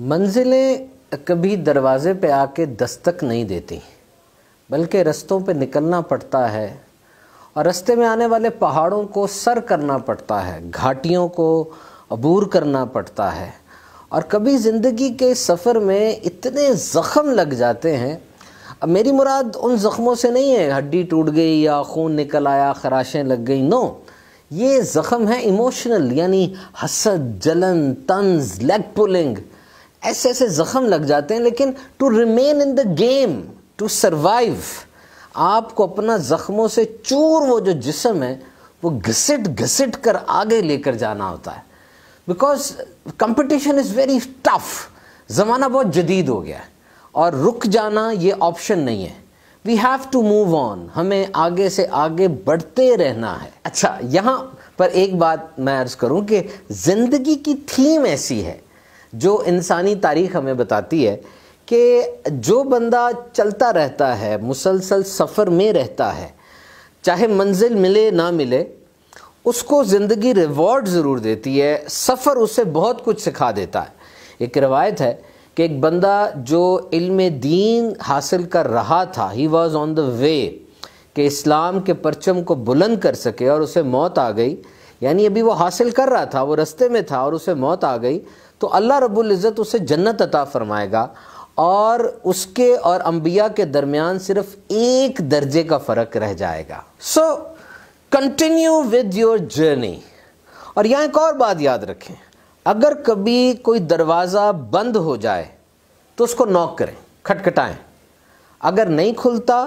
मंजिलें कभी दरवाज़े पे आके दस्तक नहीं देती बल्कि रस्तों पे निकलना पड़ता है और रस्ते में आने वाले पहाड़ों को सर करना पड़ता है घाटियों को अबूर करना पड़ता है और कभी ज़िंदगी के सफ़र में इतने ज़ख़म लग जाते हैं अब मेरी मुराद उन ज़ख़मों से नहीं है हड्डी टूट गई या खून निकल आया खराशें लग गई नो ये ज़ख़म है इमोशनल यानी हसद जलन तंज लेग पुलिंग ऐसे ऐसे ज़ख्म लग जाते हैं लेकिन to remain in the game to survive आपको अपना ज़ख्मों से चूर वो जो जिसम है वो घसीट घसीट कर आगे लेकर जाना होता है because competition is very tough ज़माना बहुत जदीद हो गया है और रुक जाना ये ऑप्शन नहीं है we have to move on हमें आगे से आगे बढ़ते रहना है अच्छा यहाँ पर एक बात मैं अर्ज करूँ कि ज़िंदगी की थीम ऐसी है जो इंसानी तारीख हमें बताती है कि जो बंदा चलता रहता है मुसलसल सफ़र में रहता है चाहे मंजिल मिले ना मिले उसको ज़िंदगी रिवॉर्ड ज़रूर देती है सफ़र उसे बहुत कुछ सिखा देता है एक रवायत है कि एक बंदा जो इल्म दीन हासिल कर रहा था he was on the way कि इस्लाम के परचम को बुलंद कर सके और उसे मौत आ गई यानी अभी वो हासिल कर रहा था वो रस्ते में था और उसे मौत आ गई तो अल्लाह रबुल्जत उसे जन्नत अता फ़रमाएगा और उसके और अम्बिया के दरमियान सिर्फ एक दर्जे का फ़र्क रह जाएगा so continue with your journey और यहाँ एक और बात याद रखें अगर कभी कोई दरवाज़ा बंद हो जाए तो उसको नॉक करें खटखटाएं अगर नहीं खुलता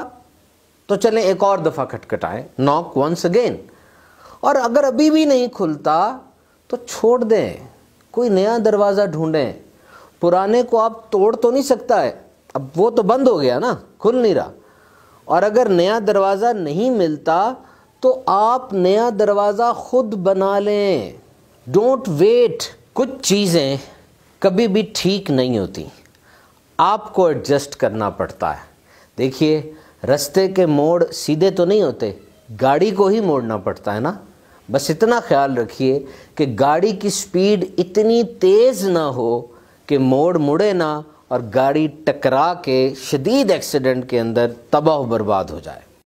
तो चलें एक और दफ़ा खटखटाएं नॉक वंस अगेन और अगर अभी भी नहीं खुलता तो छोड़ दें कोई नया दरवाज़ा ढूंढें पुराने को आप तोड़ तो नहीं सकता है अब वो तो बंद हो गया ना खुल नहीं रहा और अगर नया दरवाज़ा नहीं मिलता तो आप नया दरवाज़ा खुद बना लें डोंट वेट कुछ चीज़ें कभी भी ठीक नहीं होती आपको एडजस्ट करना पड़ता है देखिए रस्ते के मोड़ सीधे तो नहीं होते गाड़ी को ही मोड़ना पड़ता है ना बस इतना ख्याल रखिए कि गाड़ी की स्पीड इतनी तेज़ ना हो कि मोड़ मुड़े ना और गाड़ी टकरा के शदीद एक्सीडेंट के अंदर तबाह बर्बाद हो जाए